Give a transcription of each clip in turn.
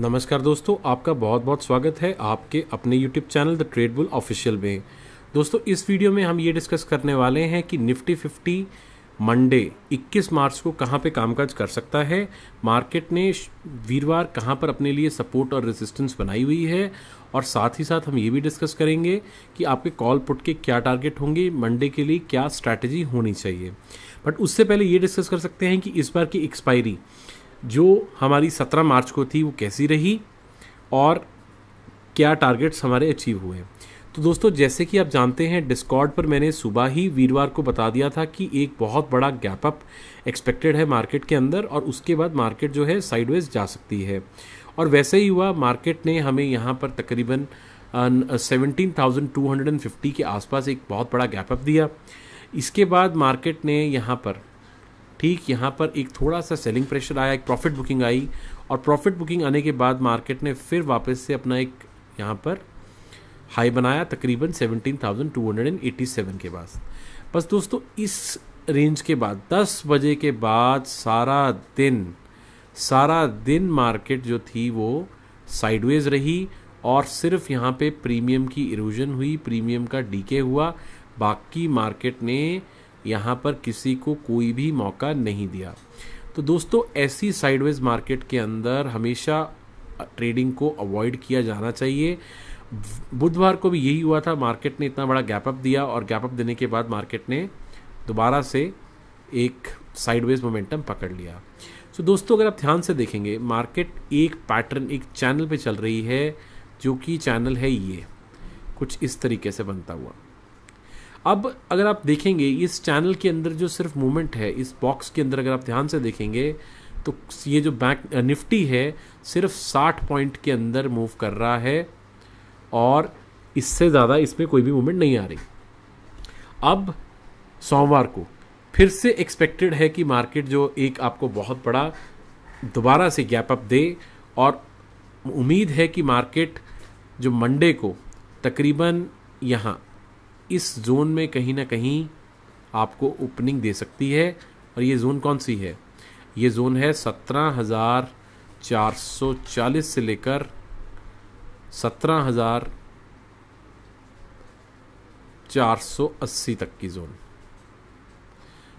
नमस्कार दोस्तों आपका बहुत बहुत स्वागत है आपके अपने YouTube channel The Trade Bull Official में दोस्तों इस वीडियो में हम ये डिस्कस करने वाले हैं कि निफ्टी फिफ्टी मंडे 21 मार्च को कहाँ पे कामकाज कर सकता है मार्केट ने वीरवार कहाँ पर अपने लिए सपोर्ट और रेजिस्टेंस बनाई हुई है और साथ ही साथ हम ये भी डिस्कस करेंगे कि आपके कॉल पुट के क्या टारगेट होंगे मंडे के लिए क्या स्ट्रैटेजी होनी चाहिए बट उससे पहले ये डिस्कस कर सकते हैं कि इस बार की एक्सपायरी जो हमारी सत्रह मार्च को थी वो कैसी रही और क्या टारगेट्स हमारे अचीव हुए तो दोस्तों जैसे कि आप जानते हैं डिस्कॉर्ड पर मैंने सुबह ही वीरवार को बता दिया था कि एक बहुत बड़ा गैप अप एक्सपेक्टेड है मार्केट के अंदर और उसके बाद मार्केट जो है साइडवेज जा सकती है और वैसे ही हुआ मार्केट ने हमें यहाँ पर तकरीबन seventeen thousand two hundred and fifty के आसपास एक बहुत बड़ा गैप अप दिया इसके बाद मार्केट ने यहाँ पर ठीक यहाँ पर एक थोड़ा सा सेलिंग प्रेशर आया एक प्रॉफिट बुकिंग आई और प्रॉफिट बुकिंग आने के बाद मार्केट ने फिर वापस से अपना एक यहाँ पर हाई बनाया तकरीबन 17,287 के पास बस दोस्तों इस रेंज के बाद 10 बजे के बाद सारा दिन सारा दिन मार्केट जो थी वो साइडवेज रही और सिर्फ यहाँ पे प्रीमियम की इरोजन हुई प्रीमियम का डीके हुआ बाकी मार्केट ने यहाँ पर किसी को कोई भी मौका नहीं दिया तो दोस्तों ऐसी साइडवेज मार्केट के अंदर हमेशा ट्रेडिंग को अवॉइड किया जाना चाहिए बुधवार को भी यही हुआ था मार्केट ने इतना बड़ा गैपअप दिया और गैपअप देने के बाद मार्केट ने दोबारा से एक साइडवेज मोमेंटम पकड़ लिया तो दोस्तों अगर आप ध्यान से देखेंगे मार्केट एक पैटर्न एक चैनल पे चल रही है जो कि चैनल है ये कुछ इस तरीके से बनता हुआ अब अगर आप देखेंगे इस चैनल के अंदर जो सिर्फ मूवमेंट है इस बॉक्स के अंदर अगर आप ध्यान से देखेंगे तो ये जो बैंक निफ्टी है सिर्फ 60 पॉइंट के अंदर मूव कर रहा है और इससे ज़्यादा इसमें कोई भी मूवमेंट नहीं आ रही अब सोमवार को फिर से एक्सपेक्टेड है कि मार्केट जो एक आपको बहुत बड़ा दोबारा से गैप अप दे और उम्मीद है कि मार्केट जो मंडे को तकरीबन यहाँ इस जोन में कहीं ना कहीं आपको ओपनिंग दे सकती है और ये जोन कौन सी है ये जोन है सत्रह हज़ार चार सौ चालीस से लेकर सत्रह हज़ार चार सौ अस्सी तक की जोन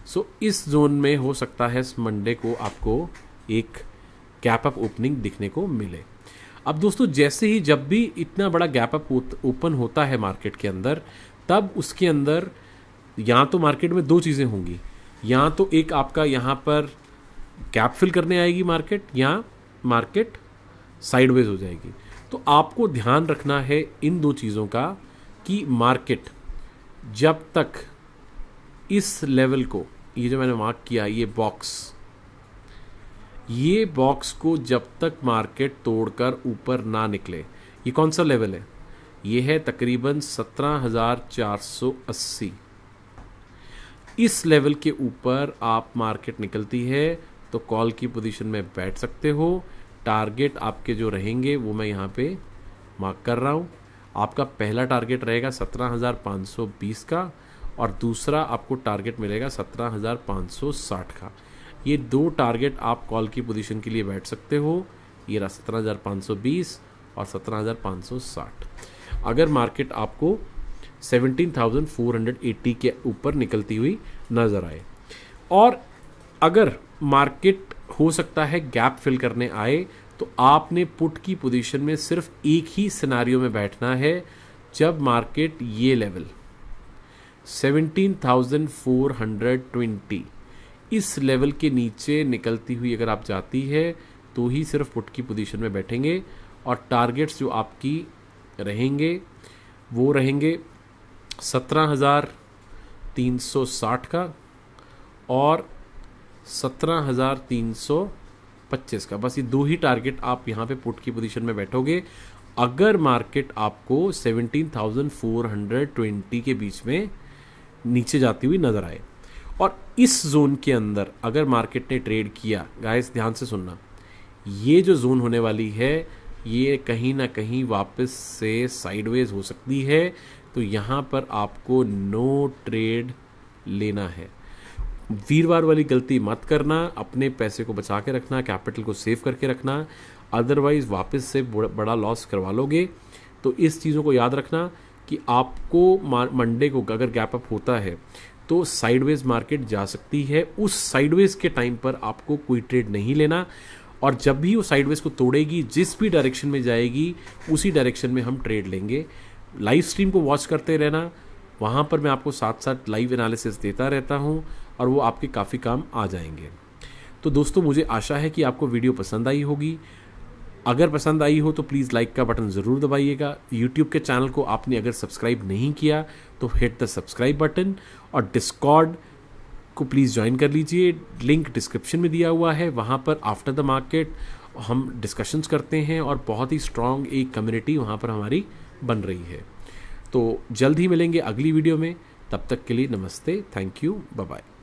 सो so, इस जोन में हो सकता है इस मंडे को आपको एक गैप अप ओपनिंग दिखने को मिले अब दोस्तों जैसे ही जब भी इतना बड़ा गैप अप ओपन होता है मार्केट के अंदर तब उसके अंदर या तो मार्केट में दो चीज़ें होंगी या तो एक आपका यहाँ पर कैप फिल करने आएगी मार्केट या मार्केट साइडवेज हो जाएगी तो आपको ध्यान रखना है इन दो चीज़ों का कि मार्केट जब तक इस लेवल को ये जो मैंने मार्क किया ये बॉक्स ये बॉक्स को जब तक मार्केट तोड़कर ऊपर ना निकले ये कौन सा लेवल है यह है तकरीबन 17,480 इस लेवल के ऊपर आप मार्केट निकलती है तो कॉल की पोजीशन में बैठ सकते हो टारगेट आपके जो रहेंगे वो मैं यहाँ पे मार्क कर रहा हूँ आपका पहला टारगेट रहेगा 17,520 का और दूसरा आपको टारगेट मिलेगा 17,560 का ये दो टारगेट आप कॉल की पोजीशन के लिए बैठ सकते हो ये रहा 17,520 और 17,560 अगर मार्केट आपको 17,480 के ऊपर निकलती हुई नज़र आए और अगर मार्केट हो सकता है गैप फिल करने आए तो आपने पुट की पोजीशन में सिर्फ एक ही सिनारियो में बैठना है जब मार्केट ये लेवल 17,420 इस लेवल के नीचे निकलती हुई अगर आप जाती है तो ही सिर्फ पुट की पोजीशन में बैठेंगे और टारगेट्स जो आपकी रहेंगे वो रहेंगे सत्रह हज़ार तीन सौ साठ का और सत्रह हज़ार तीन सौ पच्चीस का बस ये दो ही टारगेट आप यहाँ पे पुट की पोजीशन में बैठोगे अगर मार्केट आपको seventeen thousand four hundred twenty के बीच में नीचे जाती हुई नज़र आए और इस जोन के अंदर अगर मार्केट ने ट्रेड किया गाइस ध्यान से सुनना ये जो जोन होने वाली है ये कहीं ना कहीं वापस से साइडवेज हो सकती है तो यहाँ पर आपको नो ट्रेड लेना है वीरवार वाली गलती मत करना अपने पैसे को बचा के रखना कैपिटल को सेव करके रखना अदरवाइज़ वापस से बड़ा लॉस करवा लोगे तो इस चीज़ों को याद रखना कि आपको मंडे को अगर गैप अप होता है तो साइडवेज मार्केट जा सकती है उस साइडवेज के टाइम पर आपको कोई ट्रेड नहीं लेना और जब भी वो साइडवेज को तोड़ेगी जिस भी डायरेक्शन में जाएगी उसी डायरेक्शन में हम ट्रेड लेंगे लाइव स्ट्रीम को वॉच करते रहना वहाँ पर मैं आपको साथ साथ लाइव एनालिसिस देता रहता हूँ और वो आपके काफ़ी काम आ जाएंगे तो दोस्तों मुझे आशा है कि आपको वीडियो पसंद आई होगी अगर पसंद आई हो तो प्लीज़ लाइक का बटन ज़रूर दबाइएगा यूट्यूब के चैनल को आपने अगर सब्सक्राइब नहीं किया तो हिट द सब्सक्राइब बटन और डिस्कॉर्ड को प्लीज़ ज्वाइन कर लीजिए लिंक डिस्क्रिप्शन में दिया हुआ है वहाँ पर आफ्टर द मार्केट हम डिस्कशंस करते हैं और बहुत ही स्ट्रॉन्ग एक कम्युनिटी वहाँ पर हमारी बन रही है तो जल्द ही मिलेंगे अगली वीडियो में तब तक के लिए नमस्ते थैंक यू बाय